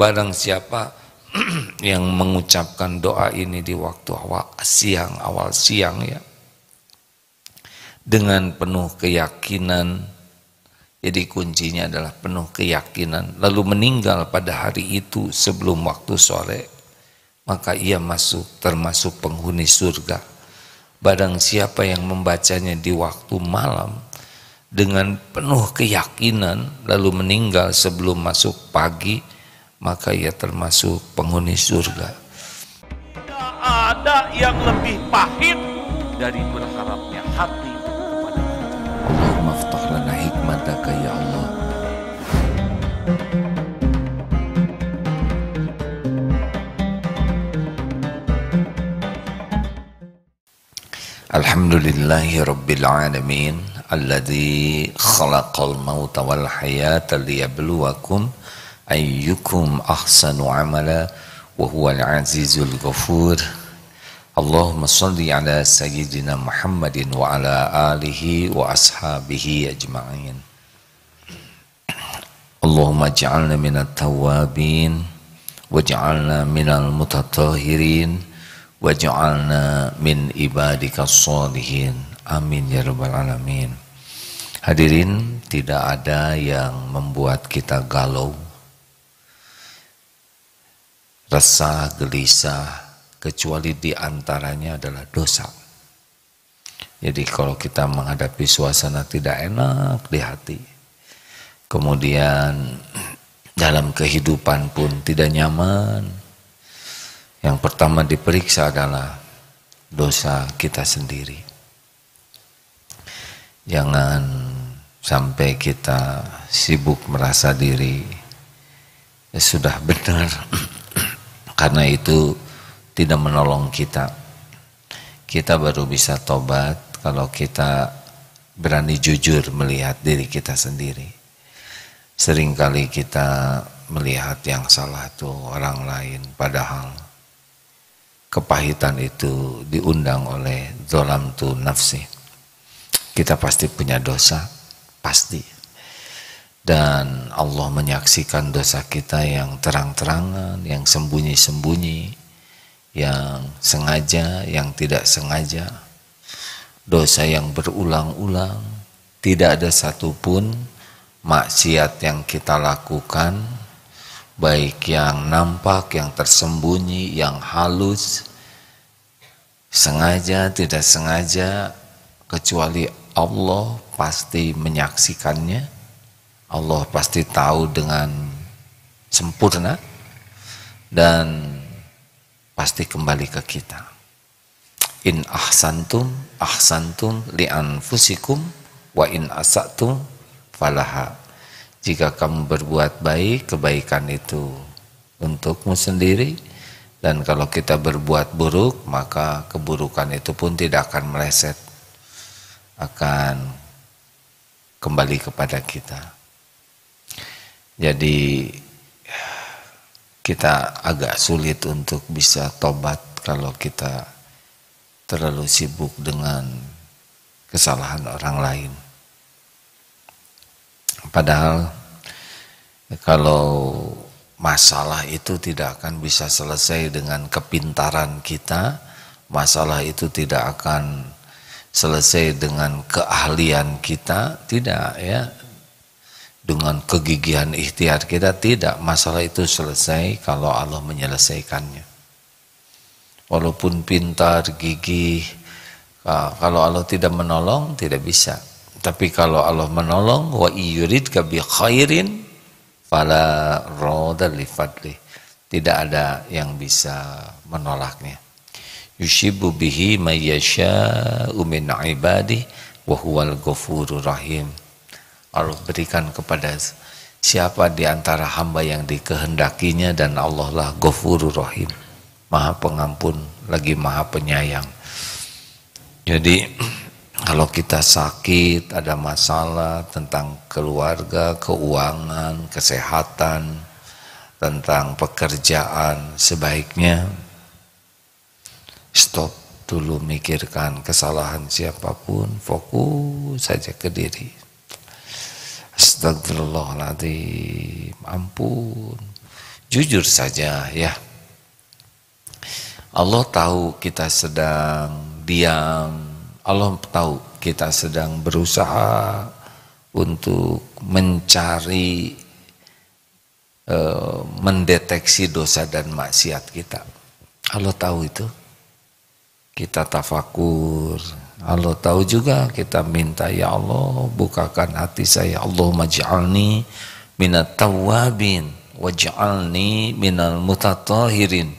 Barang siapa yang mengucapkan doa ini di waktu awal siang, awal siang ya. Dengan penuh keyakinan. Jadi kuncinya adalah penuh keyakinan. Lalu meninggal pada hari itu sebelum waktu sore. Maka ia masuk termasuk penghuni surga. Barang siapa yang membacanya di waktu malam dengan penuh keyakinan lalu meninggal sebelum masuk pagi maka ia termasuk penghuni surga. Tidak ada yang lebih pahit dari berharapnya hati kepada Allahumma hikmataka ya Allah. Alhamdulillahi Rabbil Alamin Alladhi khalaqal mauta wal hayata liyabluwakum ayyukum ahsanu amala wa huwal azizul ghafur Allahumma salli ala sayyidina Muhammadin wa ala alihi wa ashabihi ajma'in Allahumma ja'alna minat tawabin waj'alna minal mutatahirin waj'alna min ibadikas salihin amin ya rabbal alamin hadirin tidak ada yang membuat kita galau resah, gelisah, kecuali di antaranya adalah dosa. Jadi kalau kita menghadapi suasana tidak enak di hati, kemudian dalam kehidupan pun tidak nyaman, yang pertama diperiksa adalah dosa kita sendiri. Jangan sampai kita sibuk merasa diri ya sudah benar karena itu tidak menolong kita. Kita baru bisa tobat kalau kita berani jujur melihat diri kita sendiri. Seringkali kita melihat yang salah itu orang lain padahal kepahitan itu diundang oleh dolam tu nafsi. Kita pasti punya dosa, pasti dan Allah menyaksikan dosa kita yang terang-terangan, yang sembunyi-sembunyi, yang sengaja, yang tidak sengaja, dosa yang berulang-ulang, tidak ada satupun maksiat yang kita lakukan, baik yang nampak, yang tersembunyi, yang halus, sengaja, tidak sengaja, kecuali Allah pasti menyaksikannya Allah pasti tahu dengan sempurna dan pasti kembali ke kita. In ahsantum ahsantum li anfusikum wa in asatum falaha. Jika kamu berbuat baik, kebaikan itu untukmu sendiri dan kalau kita berbuat buruk, maka keburukan itu pun tidak akan meleset akan kembali kepada kita. Jadi kita agak sulit untuk bisa tobat kalau kita terlalu sibuk dengan kesalahan orang lain. Padahal kalau masalah itu tidak akan bisa selesai dengan kepintaran kita, masalah itu tidak akan selesai dengan keahlian kita, tidak ya dengan kegigihan ikhtiar kita tidak masalah itu selesai kalau Allah menyelesaikannya walaupun pintar gigih kalau Allah tidak menolong tidak bisa tapi kalau Allah menolong wa iyurid kabi khairin fala roda lifadli tidak ada yang bisa menolaknya yushibu bihi mayyasha umin ibadi wa huwal ghafurur rahim Allah berikan kepada siapa di antara hamba yang dikehendakinya dan Allah lah Ghafurur Rahim. Maha pengampun lagi maha penyayang. Jadi kalau kita sakit, ada masalah tentang keluarga, keuangan, kesehatan, tentang pekerjaan, sebaiknya stop dulu mikirkan kesalahan siapapun, fokus saja ke diri. Astagfirullahaladzim. Ampun. Jujur saja ya. Allah tahu kita sedang diam. Allah tahu kita sedang berusaha untuk mencari e, mendeteksi dosa dan maksiat kita. Allah tahu itu. Kita tafakur, Allah tahu juga kita minta ya Allah bukakan hati saya Allah maj'alni minat tawabin waj'alni minal mutatahirin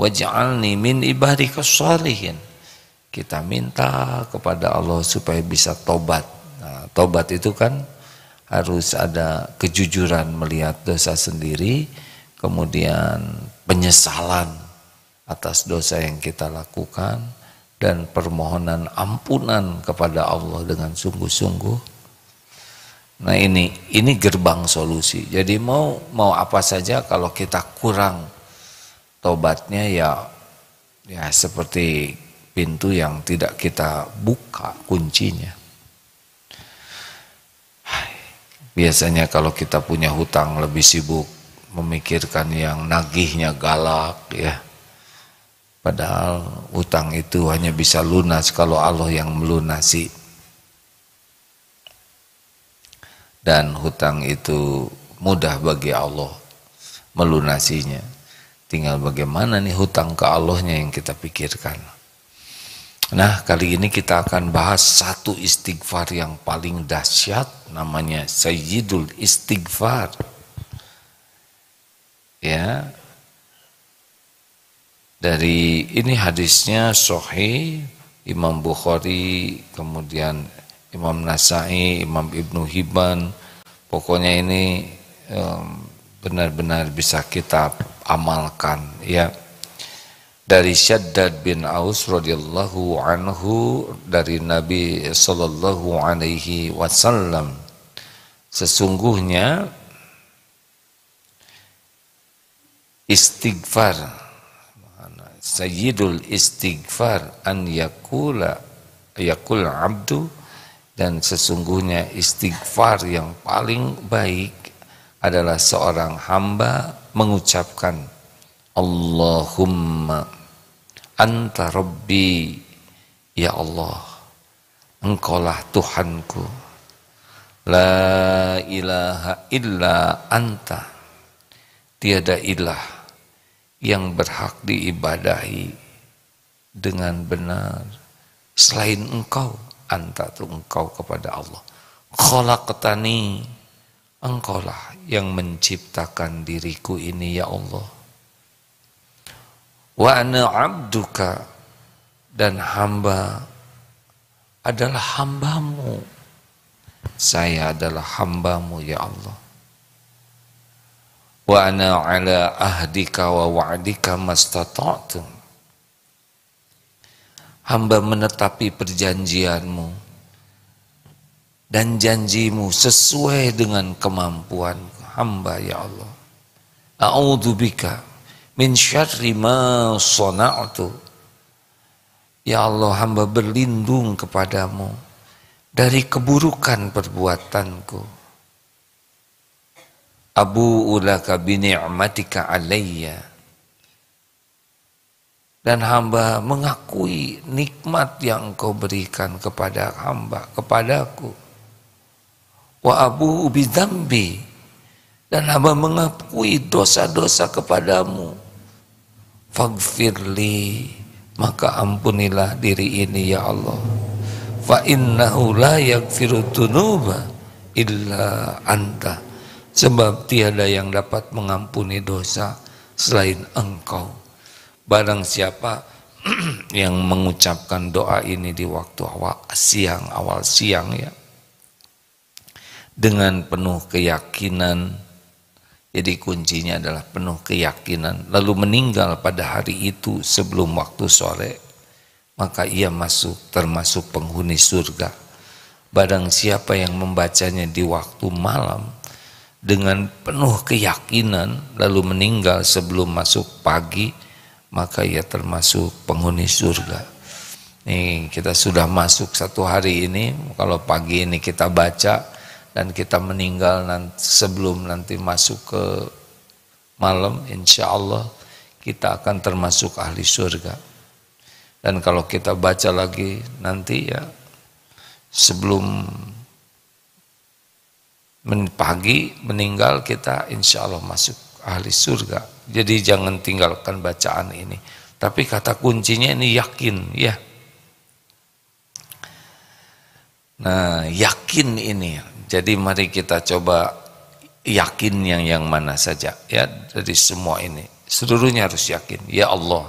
waj'alni min ibadika salihin kita minta kepada Allah supaya bisa tobat nah, tobat itu kan harus ada kejujuran melihat dosa sendiri kemudian penyesalan atas dosa yang kita lakukan dan permohonan ampunan kepada Allah dengan sungguh-sungguh. Nah ini ini gerbang solusi. Jadi mau mau apa saja kalau kita kurang tobatnya ya ya seperti pintu yang tidak kita buka kuncinya. Biasanya kalau kita punya hutang lebih sibuk memikirkan yang nagihnya galak ya Padahal utang itu hanya bisa lunas kalau Allah yang melunasi. Dan hutang itu mudah bagi Allah melunasinya. Tinggal bagaimana nih hutang ke Allahnya yang kita pikirkan. Nah, kali ini kita akan bahas satu istighfar yang paling dahsyat namanya Sayyidul Istighfar. Ya, dari ini hadisnya sohi, Imam Bukhari kemudian Imam Nasai Imam Ibnu Hibban pokoknya ini benar-benar um, bisa kita amalkan ya dari Syaddad bin Aus radhiyallahu anhu dari Nabi sallallahu alaihi wasallam sesungguhnya istighfar sayyidul istighfar an yakula yakul abdu dan sesungguhnya istighfar yang paling baik adalah seorang hamba mengucapkan Allahumma anta rabbi ya Allah engkaulah Tuhanku la ilaha illa anta tiada ilah yang berhak diibadahi dengan benar selain engkau anta tuh engkau kepada Allah khalaqtani lah yang menciptakan diriku ini ya Allah wa ana abduka dan hamba adalah hambamu saya adalah hambamu ya Allah wa ana ala ahdika wa wa'dika mastata'tu hamba menetapi perjanjianmu dan janjimu sesuai dengan kemampuan hamba ya Allah a'udzubika min syarri ma sana'tu ya Allah hamba berlindung kepadamu dari keburukan perbuatanku Abu ulaka bini'matika alayya dan hamba mengakui nikmat yang engkau berikan kepada hamba kepadaku wa abu bidzambi dan hamba mengakui dosa-dosa kepadamu Fagfirli, maka ampunilah diri ini ya Allah fa innahu la yaghfiru illa anta Sebab tiada yang dapat mengampuni dosa selain engkau. Barang siapa yang mengucapkan doa ini di waktu awal siang, awal siang ya. Dengan penuh keyakinan. Jadi kuncinya adalah penuh keyakinan. Lalu meninggal pada hari itu sebelum waktu sore. Maka ia masuk termasuk penghuni surga. Barang siapa yang membacanya di waktu malam dengan penuh keyakinan lalu meninggal sebelum masuk pagi maka ia termasuk penghuni surga. Nih kita sudah masuk satu hari ini kalau pagi ini kita baca dan kita meninggal nanti, sebelum nanti masuk ke malam insya Allah kita akan termasuk ahli surga. Dan kalau kita baca lagi nanti ya sebelum pagi meninggal kita insya Allah masuk ahli surga. Jadi jangan tinggalkan bacaan ini. Tapi kata kuncinya ini yakin ya. Nah yakin ini. Jadi mari kita coba yakin yang yang mana saja ya dari semua ini. Seluruhnya harus yakin. Ya Allah.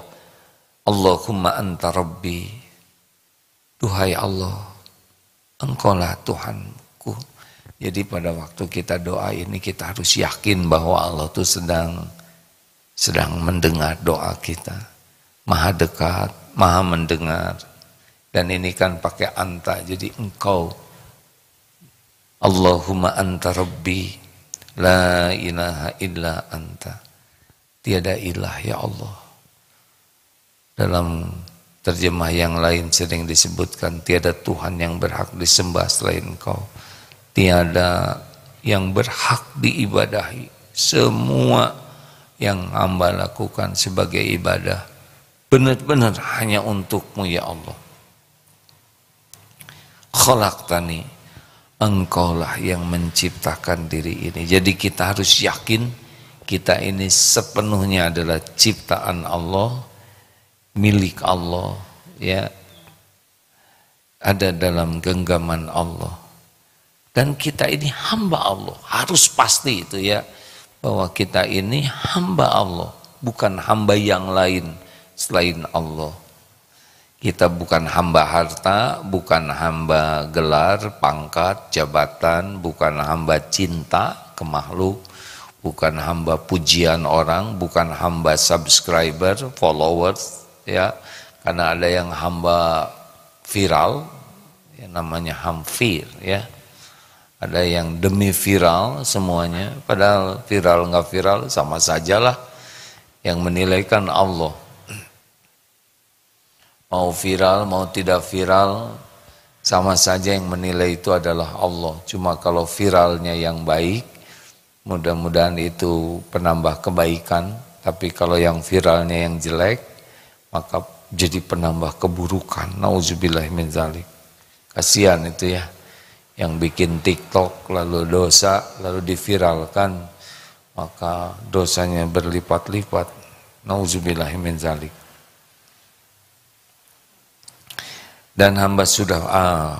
Allahumma anta rabbi. Duhai Allah. Engkaulah Tuhan. Jadi pada waktu kita doa ini kita harus yakin bahwa Allah itu sedang sedang mendengar doa kita. Maha dekat, maha mendengar. Dan ini kan pakai anta, jadi engkau. Allahumma anta rabbi, la ilaha illa anta. Tiada ilah ya Allah. Dalam terjemah yang lain sering disebutkan, tiada Tuhan yang berhak disembah selain engkau. Tiada yang berhak diibadahi. Semua yang hamba lakukan sebagai ibadah benar-benar hanya untukmu ya Allah. Khalaqtani engkaulah yang menciptakan diri ini. Jadi kita harus yakin kita ini sepenuhnya adalah ciptaan Allah, milik Allah, ya ada dalam genggaman Allah. Dan kita ini hamba Allah. Harus pasti itu ya. Bahwa kita ini hamba Allah. Bukan hamba yang lain selain Allah. Kita bukan hamba harta, bukan hamba gelar, pangkat, jabatan, bukan hamba cinta ke makhluk, bukan hamba pujian orang, bukan hamba subscriber, followers, ya. Karena ada yang hamba viral, yang namanya hamfir, ya ada yang demi viral semuanya, padahal viral nggak viral sama sajalah yang menilaikan Allah. Mau viral, mau tidak viral, sama saja yang menilai itu adalah Allah. Cuma kalau viralnya yang baik, mudah-mudahan itu penambah kebaikan. Tapi kalau yang viralnya yang jelek, maka jadi penambah keburukan. Nauzubillah min zalik. Kasihan itu ya yang bikin TikTok lalu dosa lalu diviralkan maka dosanya berlipat-lipat. Nauzubillah zalik. Dan hamba sudah ah,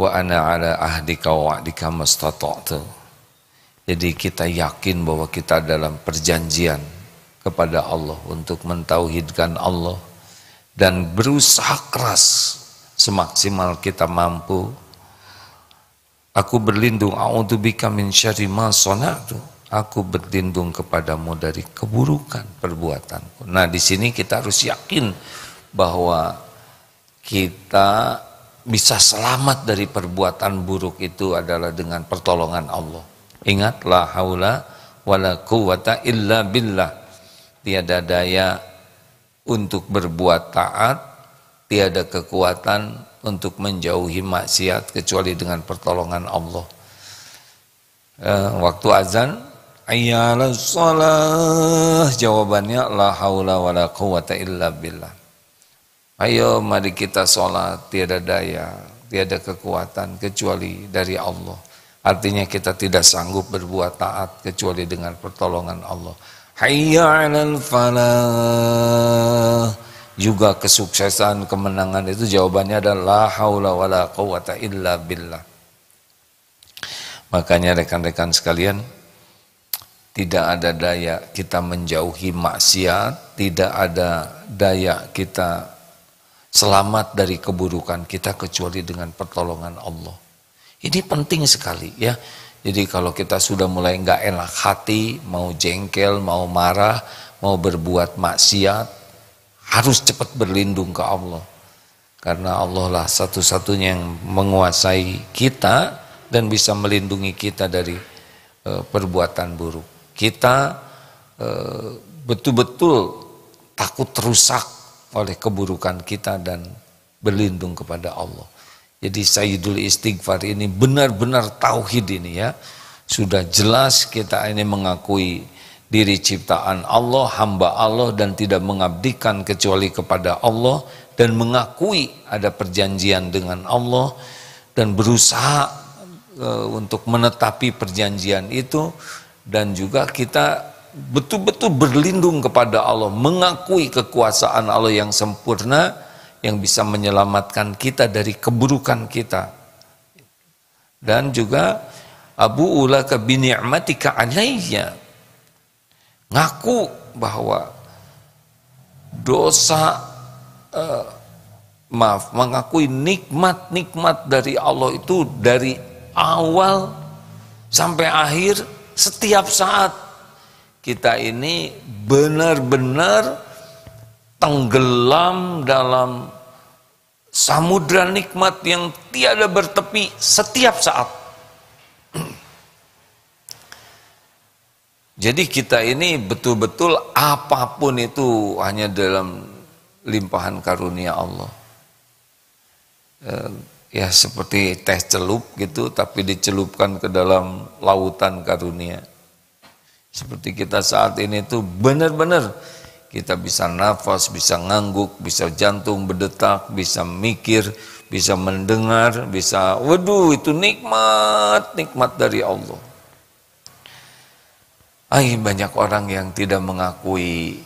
wa ana ala ahdi wa ahdika mastata'tu. Jadi kita yakin bahwa kita dalam perjanjian kepada Allah untuk mentauhidkan Allah dan berusaha keras semaksimal kita mampu. Aku berlindung, a'udzubika min syarri ma sonatu. Aku berlindung kepadamu dari keburukan perbuatanku. Nah, di sini kita harus yakin bahwa kita bisa selamat dari perbuatan buruk itu adalah dengan pertolongan Allah. Ingatlah, la haula wala quwata illa billah. Tiada daya untuk berbuat taat tiada kekuatan untuk menjauhi maksiat kecuali dengan pertolongan Allah. Ya, waktu azan, ayyalah salah, jawabannya la haula la quwata illa billah. Ayo mari kita sholat, tiada daya, tiada kekuatan kecuali dari Allah. Artinya kita tidak sanggup berbuat taat kecuali dengan pertolongan Allah. Hayya 'alal falah juga kesuksesan, kemenangan itu jawabannya adalah la haula wala quwata illa billah. Makanya rekan-rekan sekalian, tidak ada daya kita menjauhi maksiat, tidak ada daya kita selamat dari keburukan kita kecuali dengan pertolongan Allah. Ini penting sekali ya. Jadi kalau kita sudah mulai nggak enak hati, mau jengkel, mau marah, mau berbuat maksiat, harus cepat berlindung ke Allah. Karena Allah lah satu-satunya yang menguasai kita dan bisa melindungi kita dari e, perbuatan buruk. Kita eh, betul-betul takut rusak oleh keburukan kita dan berlindung kepada Allah. Jadi Sayyidul Istighfar ini benar-benar tauhid ini ya. Sudah jelas kita ini mengakui diri ciptaan Allah, hamba Allah dan tidak mengabdikan kecuali kepada Allah dan mengakui ada perjanjian dengan Allah dan berusaha e, untuk menetapi perjanjian itu dan juga kita betul-betul berlindung kepada Allah, mengakui kekuasaan Allah yang sempurna yang bisa menyelamatkan kita dari keburukan kita. Dan juga abu ula bi ni'matika alayya ngaku bahwa dosa eh, maaf mengakui nikmat-nikmat dari Allah itu dari awal sampai akhir setiap saat kita ini benar-benar tenggelam dalam samudra nikmat yang tiada bertepi setiap saat Jadi kita ini betul-betul apapun itu hanya dalam limpahan karunia Allah. Eh, ya seperti teh celup gitu tapi dicelupkan ke dalam lautan karunia. Seperti kita saat ini itu benar-benar kita bisa nafas, bisa ngangguk, bisa jantung berdetak, bisa mikir, bisa mendengar, bisa waduh itu nikmat, nikmat dari Allah. Ay, banyak orang yang tidak mengakui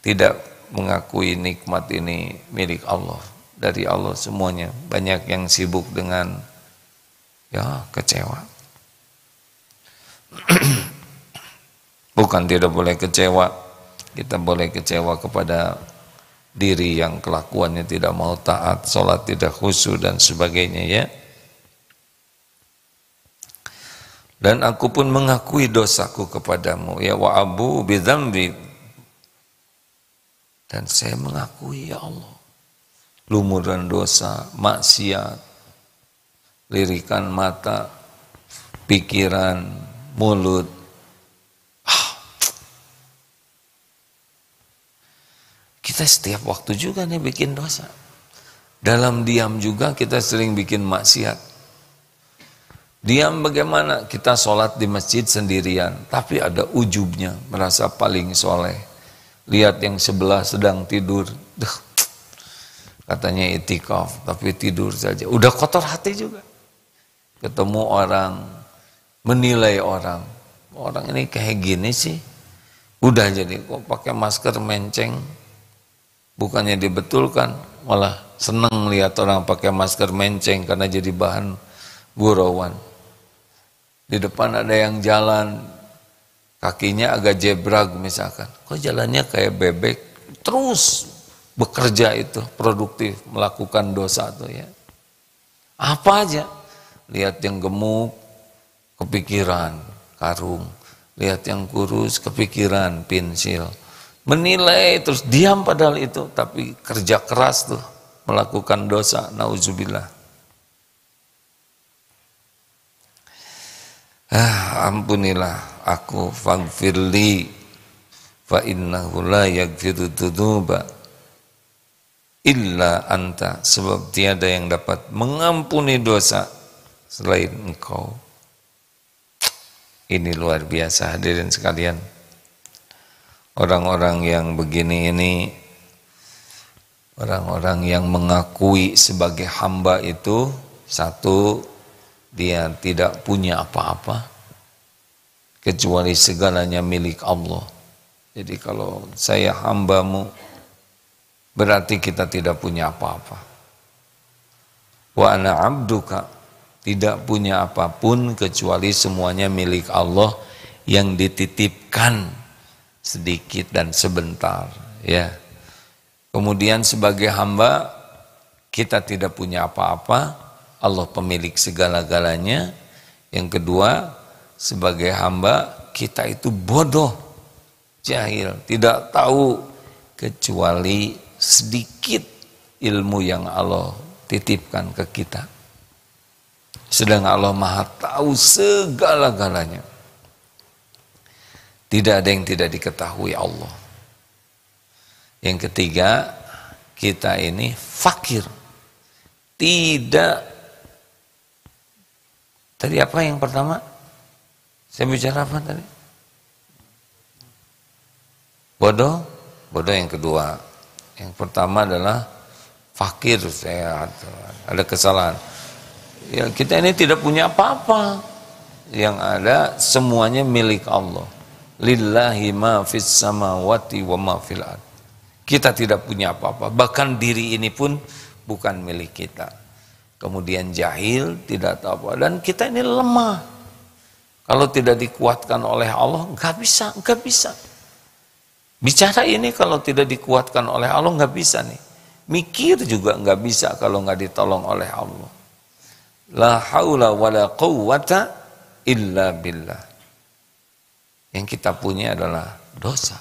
tidak mengakui nikmat ini milik Allah dari Allah semuanya. Banyak yang sibuk dengan ya kecewa. Bukan tidak boleh kecewa, kita boleh kecewa kepada diri yang kelakuannya tidak mau taat, sholat tidak khusyuk dan sebagainya ya. dan aku pun mengakui dosaku kepadamu ya wa abu bidzambi dan saya mengakui ya Allah lumuran dosa maksiat lirikan mata pikiran mulut ah. kita setiap waktu juga nih bikin dosa dalam diam juga kita sering bikin maksiat Diam bagaimana kita sholat di masjid sendirian, tapi ada ujubnya, merasa paling soleh. Lihat yang sebelah sedang tidur, Duh, katanya itikaf, tapi tidur saja. Udah kotor hati juga. Ketemu orang, menilai orang. Orang ini kayak gini sih. Udah jadi kok pakai masker menceng. Bukannya dibetulkan, malah seneng lihat orang pakai masker menceng karena jadi bahan buruan. Di depan ada yang jalan kakinya agak jebrag misalkan. Kok jalannya kayak bebek? Terus bekerja itu produktif melakukan dosa tuh ya. Apa aja? Lihat yang gemuk kepikiran karung, lihat yang kurus kepikiran pensil. Menilai terus diam padahal itu tapi kerja keras tuh melakukan dosa nauzubillah. ah ampunilah aku faghfirli fa innahu la yaghfiru dzunuba illa anta sebab tiada yang dapat mengampuni dosa selain engkau ini luar biasa hadirin sekalian orang-orang yang begini ini orang-orang yang mengakui sebagai hamba itu satu dia tidak punya apa-apa kecuali segalanya milik Allah. Jadi kalau saya hambamu berarti kita tidak punya apa-apa. Wa ana abduka tidak punya apapun kecuali semuanya milik Allah yang dititipkan sedikit dan sebentar ya. Kemudian sebagai hamba kita tidak punya apa-apa Allah pemilik segala-galanya. Yang kedua, sebagai hamba kita itu bodoh, jahil, tidak tahu kecuali sedikit ilmu yang Allah titipkan ke kita. Sedang Allah Maha tahu segala-galanya. Tidak ada yang tidak diketahui Allah. Yang ketiga, kita ini fakir. Tidak Tadi apa yang pertama? Saya bicara apa tadi? Bodoh? Bodoh yang kedua. Yang pertama adalah fakir saya ada kesalahan. Ya kita ini tidak punya apa-apa. Yang ada semuanya milik Allah. Lillahi ma fis samawati wa ma fil Kita tidak punya apa-apa. Bahkan diri ini pun bukan milik kita kemudian jahil, tidak tahu apa. Dan kita ini lemah. Kalau tidak dikuatkan oleh Allah, nggak bisa, nggak bisa. Bicara ini kalau tidak dikuatkan oleh Allah nggak bisa nih. Mikir juga nggak bisa kalau nggak ditolong oleh Allah. La haula wa la quwwata illa billah. Yang kita punya adalah dosa.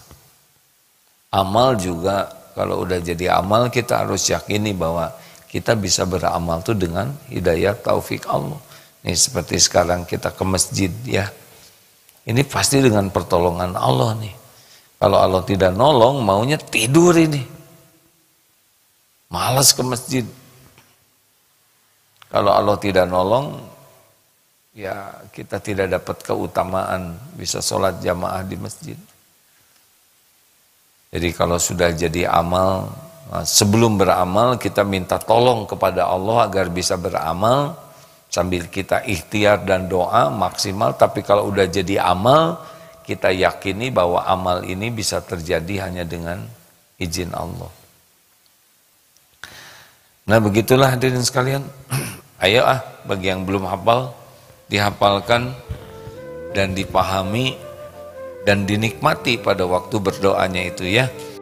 Amal juga kalau udah jadi amal kita harus yakini bahwa kita bisa beramal tuh dengan hidayah taufik Allah. Nih seperti sekarang kita ke masjid ya. Ini pasti dengan pertolongan Allah nih. Kalau Allah tidak nolong maunya tidur ini. Malas ke masjid. Kalau Allah tidak nolong ya kita tidak dapat keutamaan bisa sholat jamaah di masjid. Jadi kalau sudah jadi amal Ah, sebelum beramal kita minta tolong kepada Allah agar bisa beramal sambil kita ikhtiar dan doa maksimal tapi kalau udah jadi amal kita yakini bahwa amal ini bisa terjadi hanya dengan izin Allah. Nah begitulah hadirin sekalian. Ayo ah bagi yang belum hafal dihafalkan dan dipahami dan dinikmati pada waktu berdoanya itu ya.